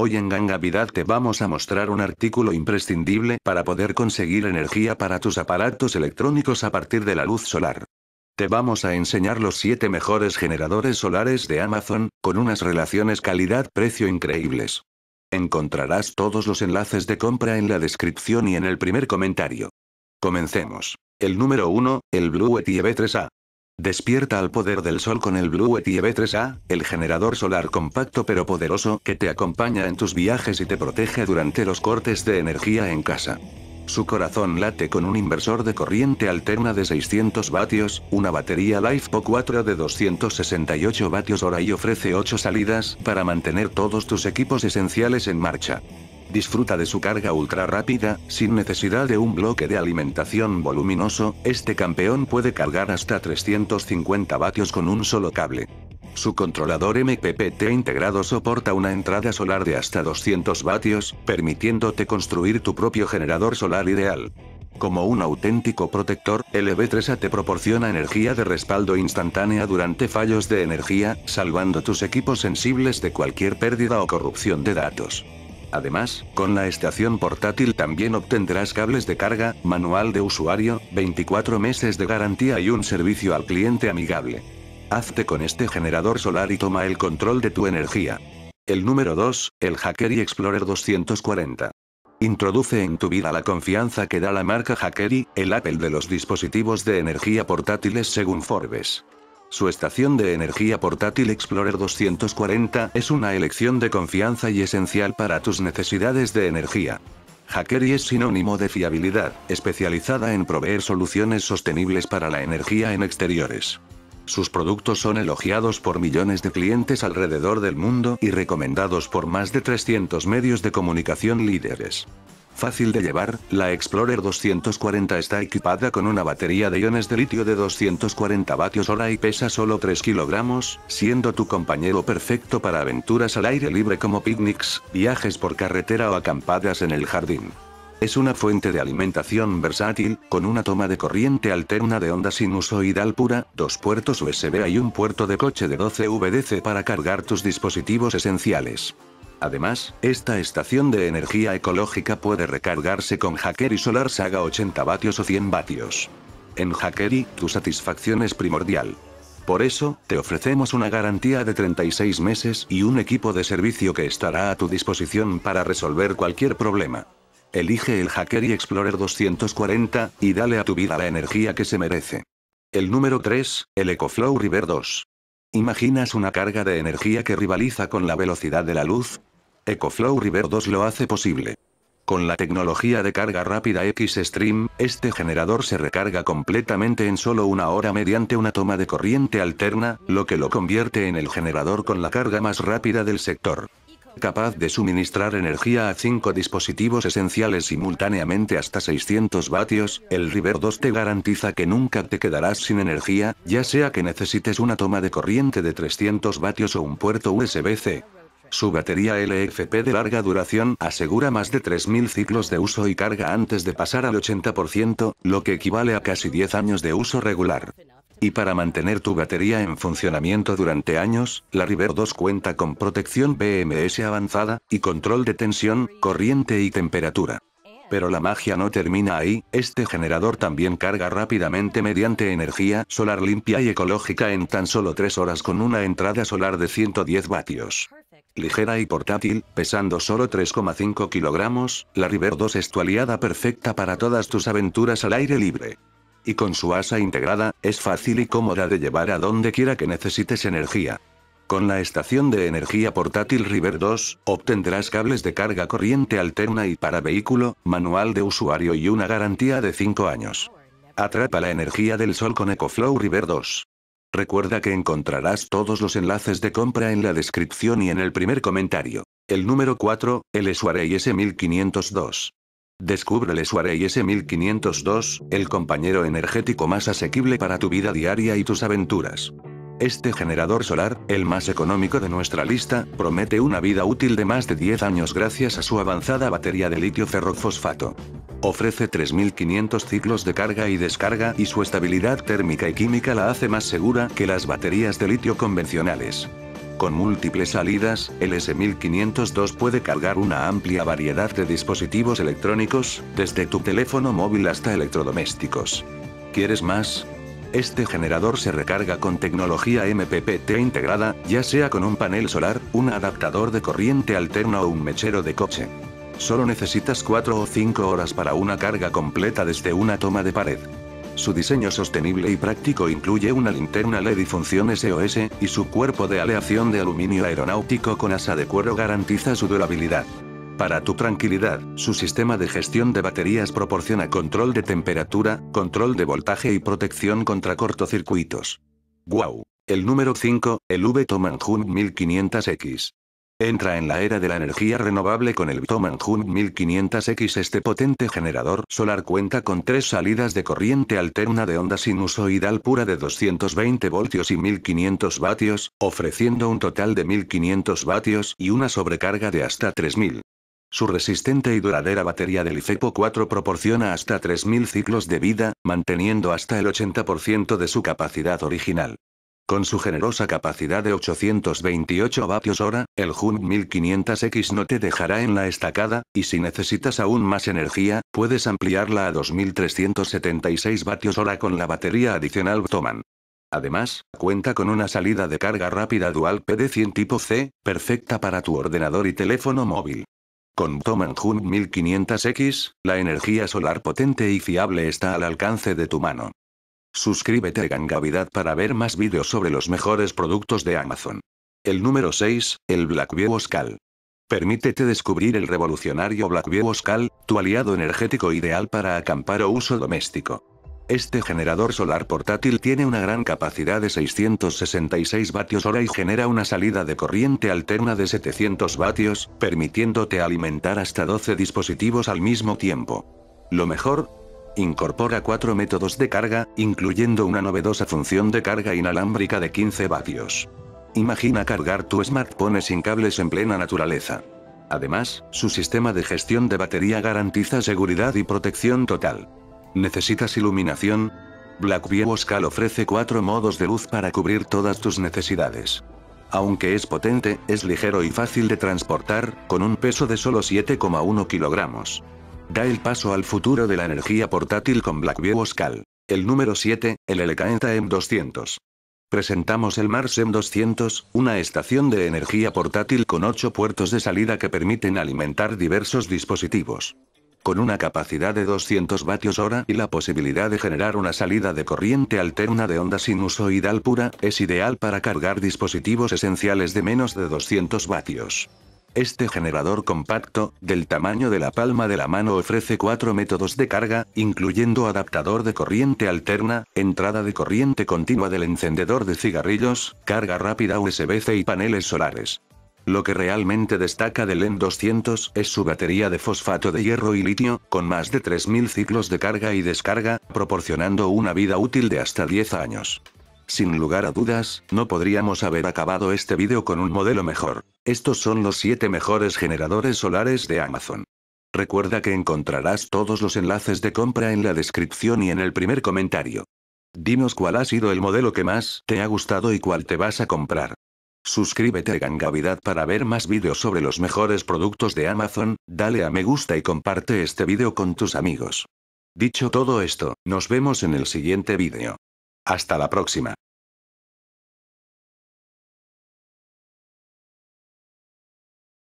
Hoy en Gangavidad te vamos a mostrar un artículo imprescindible para poder conseguir energía para tus aparatos electrónicos a partir de la luz solar. Te vamos a enseñar los 7 mejores generadores solares de Amazon, con unas relaciones calidad-precio increíbles. Encontrarás todos los enlaces de compra en la descripción y en el primer comentario. Comencemos. El número 1, el Blue ev 3A. E Despierta al poder del sol con el Blue Eti 3 a el generador solar compacto pero poderoso que te acompaña en tus viajes y te protege durante los cortes de energía en casa. Su corazón late con un inversor de corriente alterna de 600 vatios, una batería LifePo 4 de 268 vatios hora y ofrece 8 salidas para mantener todos tus equipos esenciales en marcha disfruta de su carga ultra rápida, sin necesidad de un bloque de alimentación voluminoso, este campeón puede cargar hasta 350 vatios con un solo cable. Su controlador MPPT integrado soporta una entrada solar de hasta 200 vatios, permitiéndote construir tu propio generador solar ideal. Como un auténtico protector, el EV3A te proporciona energía de respaldo instantánea durante fallos de energía, salvando tus equipos sensibles de cualquier pérdida o corrupción de datos. Además, con la estación portátil también obtendrás cables de carga, manual de usuario, 24 meses de garantía y un servicio al cliente amigable. Hazte con este generador solar y toma el control de tu energía. El número 2, el Hackery Explorer 240. Introduce en tu vida la confianza que da la marca Hackery, el Apple de los dispositivos de energía portátiles según Forbes. Su estación de energía portátil Explorer 240 es una elección de confianza y esencial para tus necesidades de energía. Hackery es sinónimo de fiabilidad, especializada en proveer soluciones sostenibles para la energía en exteriores. Sus productos son elogiados por millones de clientes alrededor del mundo y recomendados por más de 300 medios de comunicación líderes. Fácil de llevar, la Explorer 240 está equipada con una batería de iones de litio de 240 vatios hora y pesa solo 3 kilogramos, siendo tu compañero perfecto para aventuras al aire libre como picnics, viajes por carretera o acampadas en el jardín. Es una fuente de alimentación versátil, con una toma de corriente alterna de onda sinusoidal pura, dos puertos USB y un puerto de coche de 12 VDC para cargar tus dispositivos esenciales. Además, esta estación de energía ecológica puede recargarse con Hackeri Solar Saga 80 vatios o 100 vatios. En Hackeri, tu satisfacción es primordial. Por eso, te ofrecemos una garantía de 36 meses y un equipo de servicio que estará a tu disposición para resolver cualquier problema. Elige el Hackeri Explorer 240 y dale a tu vida la energía que se merece. El número 3, el EcoFlow River 2. ¿Imaginas una carga de energía que rivaliza con la velocidad de la luz? EcoFlow River 2 lo hace posible. Con la tecnología de carga rápida X-Stream, este generador se recarga completamente en solo una hora mediante una toma de corriente alterna, lo que lo convierte en el generador con la carga más rápida del sector. Capaz de suministrar energía a 5 dispositivos esenciales simultáneamente hasta 600 vatios, el River 2 te garantiza que nunca te quedarás sin energía, ya sea que necesites una toma de corriente de 300 vatios o un puerto USB-C. Su batería LFP de larga duración asegura más de 3.000 ciclos de uso y carga antes de pasar al 80%, lo que equivale a casi 10 años de uso regular. Y para mantener tu batería en funcionamiento durante años, la River 2 cuenta con protección BMS avanzada, y control de tensión, corriente y temperatura. Pero la magia no termina ahí, este generador también carga rápidamente mediante energía solar limpia y ecológica en tan solo 3 horas con una entrada solar de 110 vatios ligera y portátil, pesando solo 3,5 kilogramos, la River 2 es tu aliada perfecta para todas tus aventuras al aire libre. Y con su asa integrada, es fácil y cómoda de llevar a donde quiera que necesites energía. Con la estación de energía portátil River 2, obtendrás cables de carga corriente alterna y para vehículo, manual de usuario y una garantía de 5 años. Atrapa la energía del sol con EcoFlow River 2. Recuerda que encontrarás todos los enlaces de compra en la descripción y en el primer comentario. El número 4, el Suarey S1502. Descubre el Suarey S1502, el compañero energético más asequible para tu vida diaria y tus aventuras. Este generador solar, el más económico de nuestra lista, promete una vida útil de más de 10 años gracias a su avanzada batería de litio ferrofosfato. Ofrece 3.500 ciclos de carga y descarga y su estabilidad térmica y química la hace más segura que las baterías de litio convencionales. Con múltiples salidas, el S1502 puede cargar una amplia variedad de dispositivos electrónicos, desde tu teléfono móvil hasta electrodomésticos. ¿Quieres más? Este generador se recarga con tecnología MPPT integrada, ya sea con un panel solar, un adaptador de corriente alterna o un mechero de coche. Solo necesitas 4 o 5 horas para una carga completa desde una toma de pared. Su diseño sostenible y práctico incluye una linterna LED y funciones SOS, e y su cuerpo de aleación de aluminio aeronáutico con asa de cuero garantiza su durabilidad. Para tu tranquilidad, su sistema de gestión de baterías proporciona control de temperatura, control de voltaje y protección contra cortocircuitos. ¡Guau! Wow. El número 5, el V-Tomanjun 1500X. Entra en la era de la energía renovable con el HUN 1500X. Este potente generador solar cuenta con tres salidas de corriente alterna de onda sinusoidal pura de 220 voltios y 1500 vatios, ofreciendo un total de 1500 vatios y una sobrecarga de hasta 3000. Su resistente y duradera batería del IFEPO 4 proporciona hasta 3.000 ciclos de vida, manteniendo hasta el 80% de su capacidad original. Con su generosa capacidad de 828 vatios hora, el Jun 1500X no te dejará en la estacada, y si necesitas aún más energía, puedes ampliarla a 2376 vatios hora con la batería adicional Toman. Además, cuenta con una salida de carga rápida dual PD100 tipo C, perfecta para tu ordenador y teléfono móvil. Con Toman HUN 1500X, la energía solar potente y fiable está al alcance de tu mano. Suscríbete a Gangavidad para ver más vídeos sobre los mejores productos de Amazon. El número 6, el Blackview Oscal. Permítete descubrir el revolucionario Blackview Oscal, tu aliado energético ideal para acampar o uso doméstico. Este generador solar portátil tiene una gran capacidad de 666 vatios hora y genera una salida de corriente alterna de 700 vatios, permitiéndote alimentar hasta 12 dispositivos al mismo tiempo. Lo mejor, incorpora cuatro métodos de carga, incluyendo una novedosa función de carga inalámbrica de 15 vatios. Imagina cargar tu smartphone sin cables en plena naturaleza. Además, su sistema de gestión de batería garantiza seguridad y protección total. ¿Necesitas iluminación? Blackview Oscal ofrece cuatro modos de luz para cubrir todas tus necesidades. Aunque es potente, es ligero y fácil de transportar, con un peso de solo 7,1 kilogramos. Da el paso al futuro de la energía portátil con Blackview Oscal. El número 7, el Elecaenta M200. Presentamos el Mars M200, una estación de energía portátil con 8 puertos de salida que permiten alimentar diversos dispositivos. Con una capacidad de 200 vatios hora y la posibilidad de generar una salida de corriente alterna de onda sinusoidal pura, es ideal para cargar dispositivos esenciales de menos de 200 vatios. Este generador compacto, del tamaño de la palma de la mano ofrece cuatro métodos de carga, incluyendo adaptador de corriente alterna, entrada de corriente continua del encendedor de cigarrillos, carga rápida USB-C y paneles solares. Lo que realmente destaca del EN200 es su batería de fosfato de hierro y litio, con más de 3.000 ciclos de carga y descarga, proporcionando una vida útil de hasta 10 años. Sin lugar a dudas, no podríamos haber acabado este vídeo con un modelo mejor. Estos son los 7 mejores generadores solares de Amazon. Recuerda que encontrarás todos los enlaces de compra en la descripción y en el primer comentario. Dinos cuál ha sido el modelo que más te ha gustado y cuál te vas a comprar. Suscríbete a Gangavidad para ver más vídeos sobre los mejores productos de Amazon, dale a me gusta y comparte este vídeo con tus amigos. Dicho todo esto, nos vemos en el siguiente vídeo. Hasta la próxima.